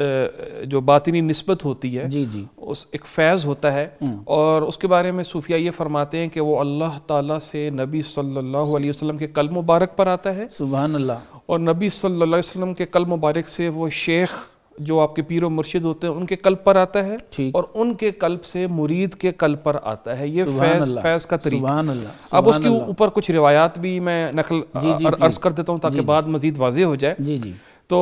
Speaker 3: जो बातनी नस्बत होती है जी जी उस एक फैज़ होता है हम्म। और उसके बारे में सूफिया ये फरमाते हैं कि वो अल्लाह ताला से नबी सल्लल्लाहु अलैहि वसल्लम के कल मुबारक पर आता है सुबह अल्लाह और नबी सल्लल्लाहु अलैहि वसल्लम के कल मुबारक से वो शेख जो आपके पीर और मुर्शिद होते हैं उनके कल्प पर आता है और उनके कल्प से मुरीद के कल्प पर आता है ये फैज फैज का तरीका अब उसके ऊपर कुछ रिवायात भी मैं नकल अर्ज कर देता हूँ ताकि बाद मजीद वाजे हो जाए तो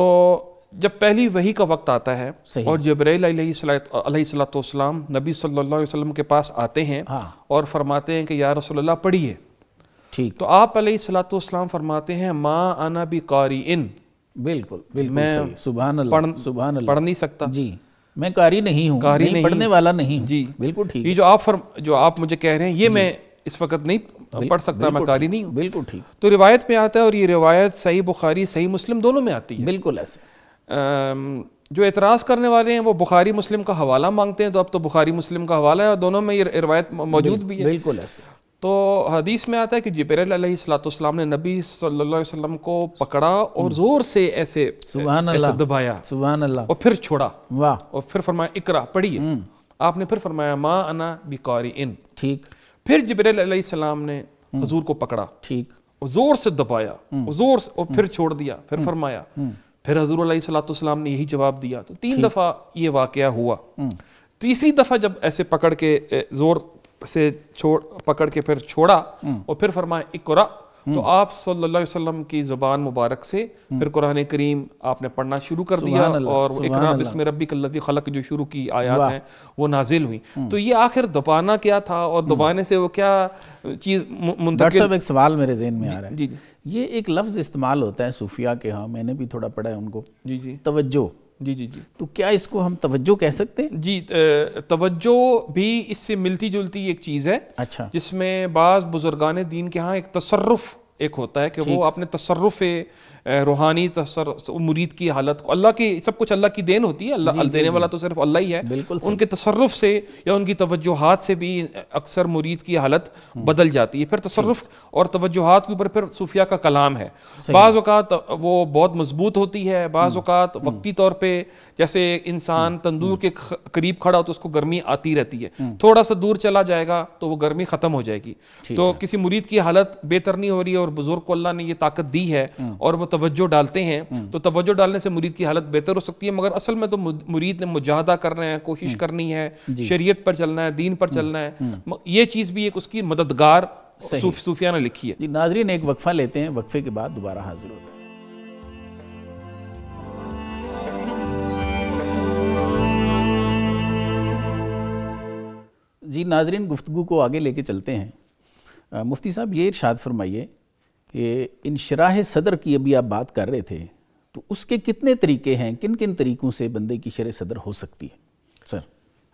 Speaker 3: जब पहली वही का वक्त आता है और जब्राईसलाम नबी सल्लल्लाहु अलैहि वसल्लम के पास आते हैं हाँ। और फरमाते हैं कि या रसोल्ला पढ़िए ठीक तो आप सलाम फरमाते हैं माँ आना भी कारी इन बिल्कुल बिल्कुल सुबह पढ़ सुबह पढ़ नहीं सकता जी मैं कारी नहीं हूँ कारी नहीं, पढ़ने वाला नहीं जी बिल्कुल ठीक ये जो आप जो आप मुझे कह रहे हैं ये मैं इस वक्त नहीं पढ़ सकता मैं कारी नहीं हूँ बिल्कुल ठीक तो रिवायत में आता है और ये रिवायत सही बुखारी सही मुस्लिम दोनों में आती है बिल्कुल ऐसे जो एतराज़ करने वाले हैं वो बुखारी मुस्लिम का हवाला मांगते हैं तो अब तो बुखारी मुस्लिम का हवाला है और दोनों में ये रवायत मौजूद भी है बिल्कुल ऐसे तो हदीस में आता है कि जबरल सलाम ने नबी सल्लल्लाहु अलैहि वसल्लम को पकड़ा और हम्म। ज़ोर से ऐसे दबाया अल्लाह और फिर छोड़ा वाह और फिर फरमाया इकरा पढ़िए हम्म। आपने फिर फरमाया माँ अना बिकारी इन ठीक फिर जबरल सलाम ने हजूर हम्म। को पकड़ा ठीक और ज़ोर से दबाया ज़ोर से और फिर छोड़ दिया फिर फरमाया फिर हजूर सलाम ने यही जवाब दिया तो तीन दफ़ा ये वाकया हुआ तीसरी दफ़ा जब ऐसे पकड़ के ज़ोर से छोड़ पकड़ के फिर छोड़ा हम्म। और फिर फरमाया इकुरा तो हम्म। आप सल्लल्लाहु अलैहि वसल्लम की ज़ुबान मुबारक से हम्म। फिर कुरान करीम आपने पढ़ना शुरू कर दिया और इकरा रबी कल्लती खलक जो शुरू की आयात है वो नाजिल हुई तो ये आखिर दोबाना क्या था और दबाने से वो क्या चीज़ मुंतब एक
Speaker 1: सवाल मेरे जहन में आ रहा है
Speaker 3: जी, जी, ये एक लफ्ज़ इस्तेमाल
Speaker 1: होता है सूफिया के यहाँ मैंने भी थोड़ा पढ़ा है उनको जी जी तवज्जो जी जी जी
Speaker 3: तो क्या इसको हम तवज्जो कह सकते हैं जी तवज्जो भी इससे मिलती जुलती एक चीज़ है अच्छा जिसमें बाज़ बुजुर्गान दीन के यहाँ एक तसरफ़ एक होता है कि वो अपने तसरफ रूहानी तसर मुरीद की हालत को अल्लाह की सब कुछ अल्लाह की देन होती है अल्लाह देने वाला तो सिर्फ अल्लाह ही है बिल्कुल उनके तसरफ से या उनकी तवजुहत से भी अक्सर मुरीद की हालत हम्म। बदल जाती है फिर तसरफ और तवजुहत के ऊपर फिर सूफिया का कलाम है बाज़ वो बहुत मजबूत होती है बाज़ हम्म। हम्म। वक्ती तौर पर जैसे इंसान तंदूर के करीब खड़ा हो तो उसको गर्मी आती रहती है थोड़ा सा दूर चला जाएगा तो वो गर्मी ख़त्म हो जाएगी तो किसी मुरीद की हालत बेहतर नहीं हो रही और और बुजुर्ग को अल्लाह ने ये ताकत दी है हाँ। और वो तवज्जो डालते हैं हाँ। तो तवज्जो डालने से मुरीद की हालत बेहतर हो सकती है मगर असल में तो मुरीद ने मुजाहदा करना है कोशिश हाँ। करनी है शरीयत पर चलना है दीन पर चलना है ये चीज़ भी एक उसकी मददगार सूफिया
Speaker 1: ने लिखी है जी नाजरीन एक वक्फा लेते हैं वक्फे के बाद दोबारा हाजिर होते हैं जी नाजरीन गुफ्तु को आगे लेके चलते हैं मुफ्ती साहब ये इर्शाद फरमाइए कि इनशराह सदर की अभी आप बात कर रहे थे तो उसके कितने तरीके हैं किन किन तरीक़ों से बंदे की शर सदर हो सकती है सर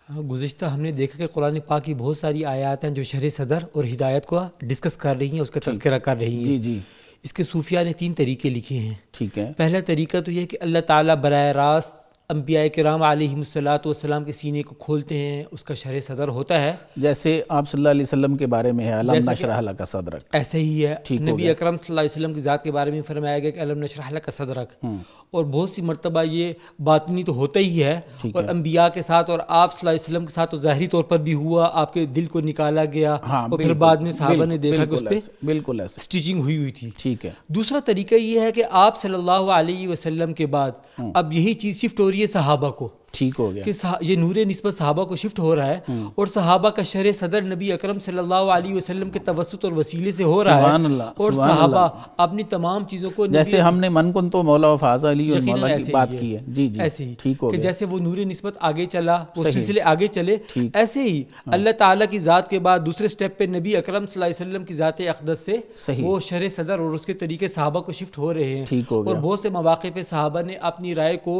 Speaker 2: हाँ गुज्त हमने देखा कि कुरान पाक की बहुत सारी आयात हैं जो शर सदर और हिदायत को डिस्कस कर रही हैं उसका तस्करा कर रही हैं जी जी इसके सूफिया ने तीन तरीके लिखे हैं ठीक है पहला तरीका तो यह कि अल्लाह ताला बर रास्त अम्बिया कराम आलतम के सीने को खोलते हैं उसका शर सदर होता है
Speaker 1: जैसे आप सल्लल्लाहु अलैहि के बारे में है अलम नशरहला का सदरक ऐसे ही है नबी
Speaker 2: अकरम सल्लल्लाहु अलैहि वसल्लम की ज़ात के बारे में फरमाया गया कि अलम नशर का सदरक हम्म। और बहुत सी मरतबा ये बातनी तो होता ही है और अम्बिया के साथ और आप के साथ तो ज़ाहरी तौर पर भी हुआ आपके दिल को निकाला गया हाँ, और फिर बाद में साहबा ने देखा कि उस पर
Speaker 1: बिल्कुल स्टिचिंग हुई हुई थी ठीक है
Speaker 2: दूसरा तरीका ये है कि आप सल्लल्लाहु अलैहि वसल्लम के बाद हाँ। अब यही चीज़ शिफ्ट हो रही है साहबा को ठीक हो गया कि ये नूर नस्बत साहबा को शिफ्ट हो रहा है हम्म। और साहबा का शर सदर नबी अक्रम सल्लाम के तवसत और वसीले से हो रहा है और साहबा अपनी तमाम चीज़ों को जैसे
Speaker 1: हमने मन कुन तो मौला फाजा अली और मौला की बात की है जी जी ऐसे ही ठीक हो कि जैसे
Speaker 2: वो नूर नस्बत आगे चला वो सिलसिले आगे चले ऐसे ही हाँ। अल्लाह ताला की ज़ात के बाद दूसरे स्टेप पे नबी अक्रम वसल्लम की ज़ात अकदस से वो शर सदर और उसके तरीके साहबा को शिफ्ट हो रहे हैं और बहुत से मौाक़े पे साहबा ने अपनी राय को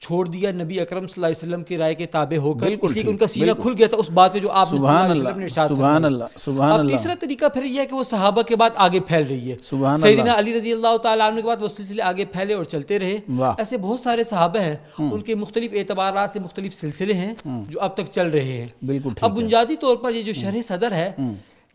Speaker 2: छोड़ दिया नबी अकरम वसल्लम की राय के ताबे होकर इसलिए उनका सीना खुल गया था उस बात पे जो आप तीसरा तरीका फिर यह है कि वो सहाबा के बाद आगे फैल रही है सैयदना अली रजी अल्लाह तला के बाद वो सिलसिले आगे फैले और चलते रहे ऐसे बहुत सारे सहाबा हैं हम्म। उनके मुख्तलिफ एतबार से मुख्तलिफ सिलसिले हैं हम्म। जो अब तक चल रहे हैं बिल्कुल अब बुनियादी तौर पर ये जो हम्म। शरह सदर है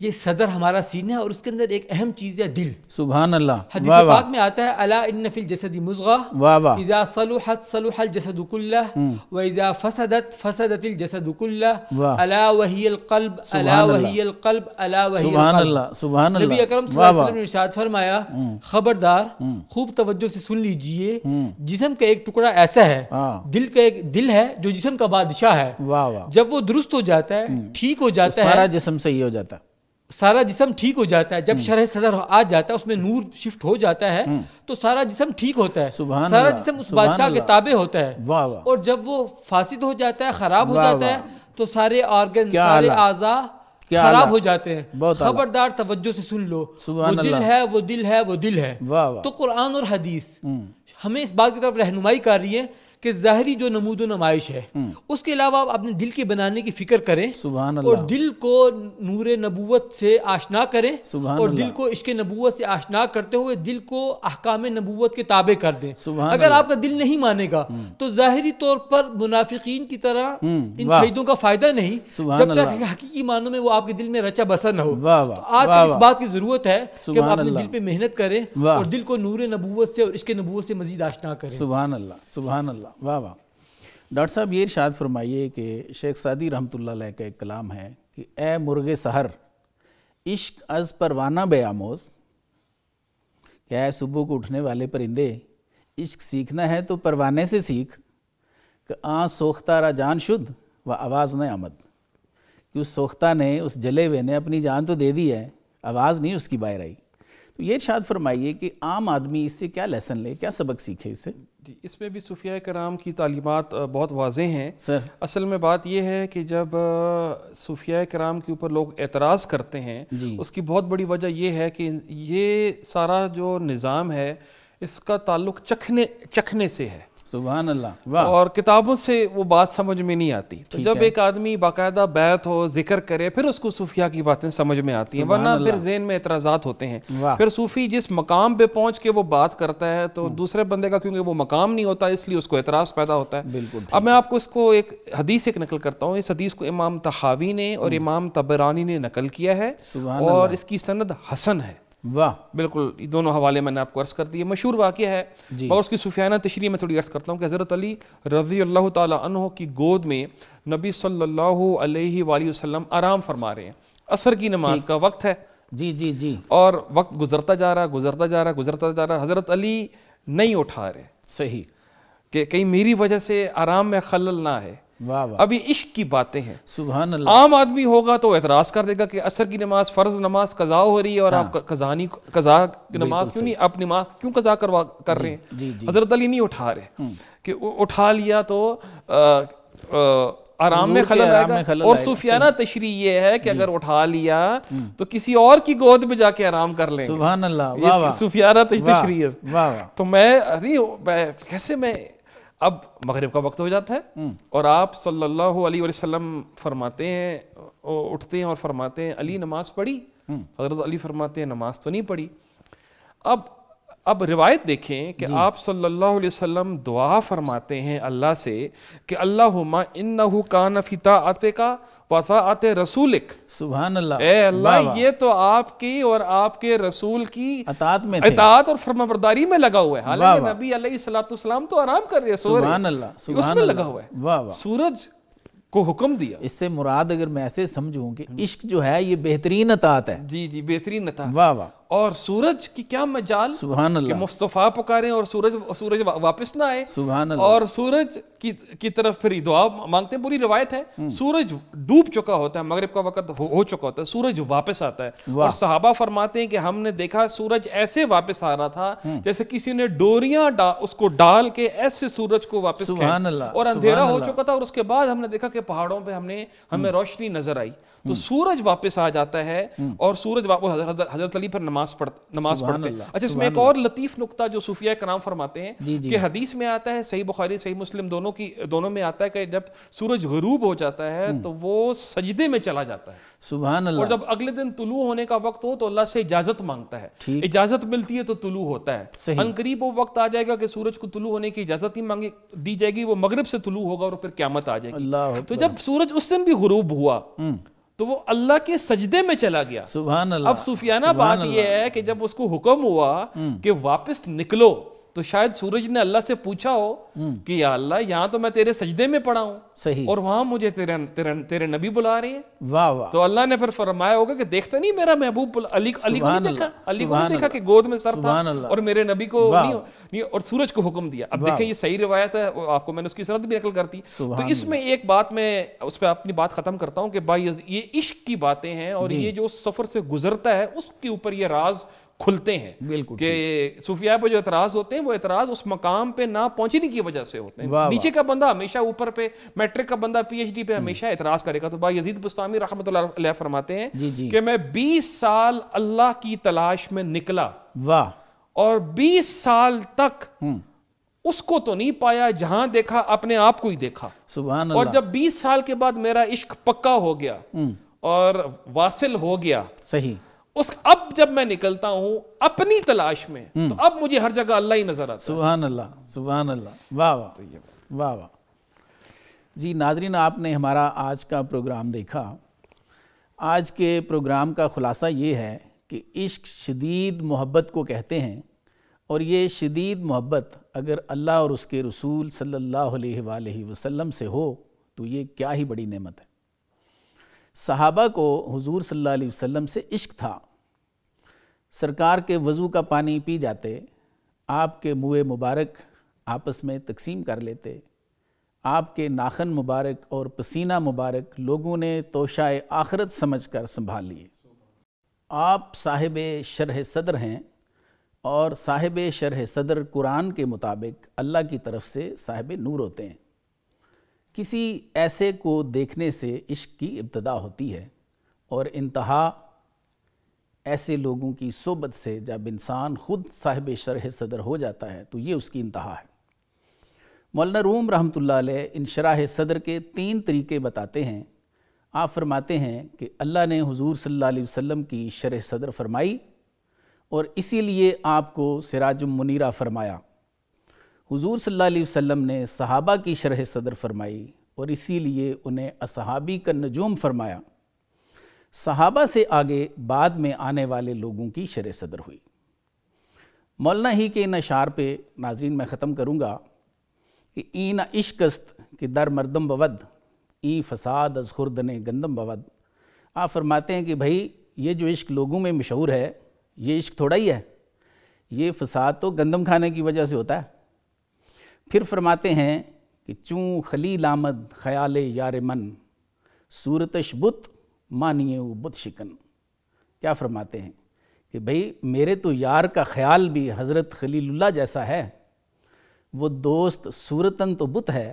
Speaker 2: ये सदर हमारा सीन है और उसके अंदर एक अहम चीज़ है दिल
Speaker 1: सुबहान अल्लाह हदीस पाक
Speaker 2: में आता है अला इन फिल जसद मुजगा वाह वाह इजा सलुहत सलुहल हम्म। व इजा फसदत अला कल्ब अला कल्ब अला सुबहान अल्लाह सुबहान नबी अकरम सल्लल्लाहु अलैहि वसल्लम ने इरशाद फरमाया हम्म। खबरदार हम्म। खूब तवज्जो से सुन लीजिए जिस्म का एक टुकड़ा ऐसा है हाँ। दिल का एक दिल है जो जिस्म का बादशाह है जब वो दुरुस्त हो जाता है ठीक हो जाता है सारा जिस्म सही हो जाता है सारा जिसम ठीक हो जाता है जब हम्म। शरह सदर आ जाता है उसमें नूर शिफ्ट हो जाता है हम्म। तो सारा जिसम ठीक होता है सारा जिसम उस बादशाह के ताबे होता है और जब वो फासिद हो जाता है खराब हो जाता है तो सारे ऑर्गन सारे आजा खराब हो जाते हैं खबरदार तवज्जो से सुन लो वो दिल है वो दिल है वो दिल है तो कुरान और हदीस हम्म। हमें इस बात की तरफ रहनुमाई कर रही है कि जहरी जो नमूद नुमाइश है हम्म। उसके अलावा आप अपने दिल के बनाने की फिक्र करें सुबह और दिल को नूर नबूत से आशना करें और दिल को इश्क नबूत से आशना करते हुए दिल को अहकाम नबूत के ताबे कर दें अगर आपका दिल नहीं मानेगा हम्म। तो ज़ाहरी तौर पर मुनाफिकीन की तरह हम्म, इन शहीदों का फायदा नहीं जब तक हकीकी मानों में वो आपके दिल में रचा बसा न हो तो आज इस बात की जरूरत है कि आप अपने दिल पे मेहनत करें और
Speaker 1: दिल को नूर नबूत से और इश्क नबूत से मजीद आशना करें सुबह अल्लाह सुबह अल्लाह वाह वाह डॉक्टर साहब ये इर्शाद फरमाइए कि शेख सादी रहमतुल्लाह का एक कलाम है कि ए मुर्गे सहर इश्क अज परवाना बेआमोज क्या सुबह को उठने वाले परिंदे इश्क सीखना है तो परवाने से सीख कि आ सोखता सोख्ता जान शुद्ध व आवाज़ न आमद कि उस सोख्ता ने उस जले हुए ने अपनी जान तो दे दी है आवाज़ नहीं उसकी बाहर आई तो ये इर्शाद फरमाइए कि आम आदमी इससे क्या लेसन ले क्या सबक सीखे इससे
Speaker 3: जी इसमें भी सूफिया कराम की तालीमत बहुत वाज हैं सर असल में बात यह है कि जब सूफिया कराम के ऊपर लोग एतराज़ करते हैं उसकी बहुत बड़ी वजह यह है कि ये सारा जो निज़ाम है इसका ताल्लुक चखने चखने से है सुबह अल्लाह और किताबों से वो बात समझ में नहीं आती तो जब एक आदमी बाकायदा बैत हो जिक्र करे फिर उसको सूफिया की बातें समझ में आती है वरना फिर जेन में एतराजात होते हैं फिर सूफी जिस मकाम पे पहुंच के वो बात करता है तो हम्म। दूसरे बंदे का क्योंकि वो मकाम नहीं होता इसलिए उसको एतराज पैदा होता है बिल्कुल अब मैं आपको इसको एक हदीस एक नकल करता हूँ इस हदीस को इमाम तहावी ने और हम्म। इमाम तबरानी ने नकल किया है और इसकी सनद हसन है वाह बिल्कुल ये दोनों हवाले मैंने आपको अर्ज़ कर दिए मशहूर वाक़ है और उसकी सुफियाना तशरी में थोड़ी अर्ज़ करता हूँ कि हज़रत अली रज़ी अल्लाह तह की गोद में नबी सल्लल्लाहु अलैहि वसल्लम आराम फरमा रहे हैं असर की नमाज का वक्त है जी जी जी और वक्त गुजरता जा रहा गुजरता जा रहा गुजरता जा रहा हज़रत अली नहीं उठा रहे सही कि कहीं मेरी वजह से आराम में खलल ना है अभी इश्क की बातें हैं सुबह आम आदमी होगा तो एतराज कर देगा कि असर की नमाज फर्ज नमाज कजा हो रही है और हाँ। आप कजानी कजा की नमाज क्यों नहीं आप नमाज क्यों कजा करवा कर रहे हैं हजरत अली नहीं उठा रहे हम्म। कि उठा लिया तो आराम में खलल आएगा और सूफियाना तशरी ये है कि अगर उठा लिया हम्म। तो किसी और की गोद में जाके आराम कर ले सुबह सूफियाना तशरी
Speaker 1: है
Speaker 3: तो मैं अरे कैसे मैं अब मगरब का वक्त हो जाता है हम्म। और आप सल्लल्लाहु अलैहि वसल्लम फरमाते हैं उठते हैं और फरमाते हैं अली नमाज पढ़ी हम्म। हजरत अली फरमाते हैं नमाज तो नहीं पढ़ी अब अब रिवायत देखें कि आप सल्लल्लाहु अलैहि वसल्लम दुआ फरमाते हैं अल्लाह से कि अल्लाहुम्मा इन्नहु कान फिता आते का वता आते रसूलिक सुबहान अल्लाह ए अल्लाह ये तो आपकी और आपके रसूल की अतात में अतात और फरमाबरदारी में लगा हुआ है हालांकि नबी अलैहि सलाम तो आराम कर रहे हैं सो रहे हैं उसमें लगा हुआ है वाह वाह सूरज को हुक्म दिया
Speaker 1: इससे मुराद अगर मैं ऐसे समझूं कि इश्क जो है ये बेहतरीन अतात है
Speaker 3: जी जी बेहतरीन अतात वाह वाह और सूरज की क्या मजाल सुबहान अल्लाह मुस्तफ़ा पुकारे और सूरज सूरज वापस ना आए सुबहान और सूरज की की तरफ फिर दुआ मांगते हैं पूरी रिवायत है हम्म। सूरज डूब चुका होता है मगरिब का वक्त हो, हो चुका होता है सूरज वापस आता है और सहाबा फरमाते हैं कि हमने देखा सूरज ऐसे वापस आ रहा था हम्म। जैसे किसी ने डोरिया डा, उसको डाल के ऐसे सूरज को वापस और अंधेरा हो चुका था और उसके बाद हमने देखा कि पहाड़ों पर हमने हमें हम्म। रोशनी नजर आई तो सूरज वापस आ जाता है और सूरज वापस हजरत अली पर नमाज पढ़ नमाज पढ़ते हैं अच्छा इसमें एक और लतीफ़ नुकता जो सूफिया कराम फरमाते हैं कि हदीस में आता है सही बुखारी सही मुस्लिम दोनों की दोनों में आता है कि जब सूरज गरूब हो जाता है हम्म। तो वो सजदे में चला जाता है सुबह और जब अगले दिन तुलू होने का वक्त हो तो अल्लाह से इजाज़त मांगता है इजाज़त मिलती है तो तुलू होता है अनकरीब वो वक्त आ जाएगा कि सूरज को तुलू होने की इजाज़त नहीं मांगी दी जाएगी वो मगरब से तुलू होगा और फिर क्यामत आ जाएगी तो जब सूरज उस दिन भी गरूब हुआ हम्म। तो वो अल्लाह के सजदे में चला गया सुबह अब सुफियाना बात यह है कि जब उसको हुक्म हुआ हम्म। कि वापस निकलो तो शायद सूरज ने अल्लाह से पूछा हो हम्म। कि या अल्लाह यहाँ तो मैं तेरे सजदे में पड़ा हूँ सही और वहां मुझे तेरे तेरे तेरे नबी बुला रहे हैं वाह वाह तो अल्लाह ने फिर फरमाया होगा कि देखता नहीं मेरा महबूब अली अली को नहीं देखा अली को नहीं देखा कि गोद में सर था और मेरे नबी को नहीं, और सूरज को हुक्म दिया अब देखें ये सही रिवायत है आपको मैंने उसकी सरहद भी नकल कर दी तो इसमें एक बात मैं उस पर अपनी बात खत्म करता हूँ कि भाई ये इश्क की बातें हैं और ये जो सफर से गुजरता है उसके ऊपर ये राज खुलते हैं बिल्कुल कि सूफिया पे जो एतराज होते हैं वो एतराज उस मकाम पे ना पहुंचने की वजह से होते हैं नीचे का बंदा हमेशा ऊपर पे मैट्रिक का बंदा पीएचडी पे हम्म। हमेशा एतराज करेगा तो भाई यजीद बुस्तानी रहमत फरमाते हैं कि मैं बीस साल अल्लाह की तलाश में निकला वाह और बीस साल तक हम्म। उसको तो नहीं पाया जहां देखा अपने आप को ही देखा सुबह और जब 20 साल के बाद मेरा इश्क पक्का हो गया हम्म। और वासिल हो गया सही उस अब जब मैं निकलता हूं अपनी तलाश में हम्म। तो अब मुझे हर जगह अल्लाह ही नजर आता सुबह
Speaker 1: अल्लाह सुबह अल्लाह वाह वाह तो वाह वाह जी नाजरीन आपने हमारा आज का प्रोग्राम देखा आज के प्रोग्राम का ख़ुलासा ये है कि इश्क शदीद मोहब्बत को कहते हैं और ये शदीद मोहब्बत अगर अल्लाह और उसके रसूल सल्लल्लाहु अलैहि वसल्लम से हो तो ये क्या ही बड़ी नेमत है सहाबा को हुजूर सल्लल्लाहु अलैहि वसल्लम से इश्क था सरकार के वज़ू का पानी पी जाते आपके मुए मुबारक आपस में तकसीम कर लेते आपके नाखन मुबारक और पसीना मुबारक लोगों ने तोशाए आखरत समझ कर संभाल लिए आप साहिब शरह सदर हैं और साहिब शरह सदर कुरान के मुताबिक अल्लाह की तरफ से साहिब नूर होते हैं किसी ऐसे को देखने से इश्क की इब्तदा होती है और इंतहा ऐसे लोगों की सोबत से जब इंसान ख़ुद साहिब शरह सदर हो जाता है तो ये उसकी इंतहा है मौलाना रूम रहमतुल्लाह अलैह इन शराह सदर के तीन तरीके बताते हैं आप फरमाते हैं कि अल्लाह ने हुजूर सल्लल्लाहु अलैहि वसल्लम की शरह सदर फरमाई और इसीलिए आपको सिराजुम मुनीरा फरमाया हुजूर सल्लल्लाहु अलैहि वसल्लम ने सहाबा की शरह सदर फरमाई और इसीलिए उन्हें असहाबी का नजूम फरमाया सहाबा से आगे बाद में आने वाले लोगों की शर सदर हुई मौलना ही के इन अशार पे नाजीन मैं ख़त्म करूँगा कि न इश्कस्त कि दर मर्दम बवद ई फसाद अज खुरदन गंदम बवद आप फरमाते हैं कि भाई ये जो इश्क लोगों में मशहूर है ये इश्क थोड़ा ही है ये फसाद तो गंदम खाने की वजह से होता है फिर फरमाते हैं कि चूँ खलील आमद ख्याल यार मन सूरतश बुत मानिए बुत शिकन क्या फरमाते हैं कि भाई मेरे तो यार का ख्याल भी हज़रत खलीलुल्ला जैसा है वो दोस्त सूरतन तो बुत है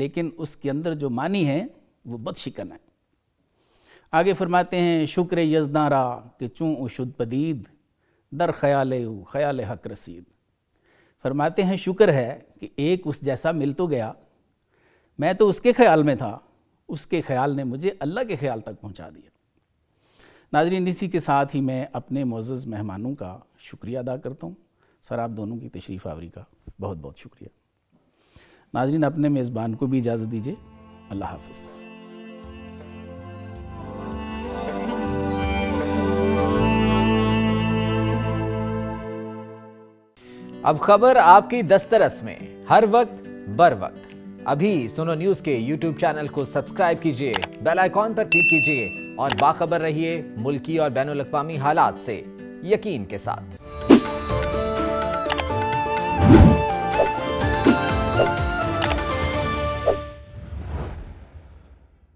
Speaker 1: लेकिन उसके अंदर जो मानी है वो बुत शिकन है आगे फरमाते हैं शुक्र यजदारा कि चूँ उशुद पदीद दर ख्याल ख्याल हक रसीद फरमाते हैं शुक्र है कि एक उस जैसा मिल तो गया मैं तो उसके ख्याल में था उसके ख्याल ने मुझे अल्लाह के ख्याल तक पहुंचा दिया नाजरीन इसी के साथ ही मैं अपने मोज़ मेहमानों का शुक्रिया अदा करता हूँ सर आप दोनों की तशरीफ़ आवरी का बहुत बहुत शुक्रिया नाजरीन अपने मेज़बान को भी इजाज़त दीजिए अल्लाह हाफिज़ अब खबर आपकी दस्तरस में
Speaker 2: हर वक्त बर वक्त अभी सुनो न्यूज के यूट्यूब चैनल को सब्सक्राइब कीजिए बेल आइकॉन पर क्लिक कीजिए और बाखबर रहिए मुल्की और बैन अवी हालात से यकीन के साथ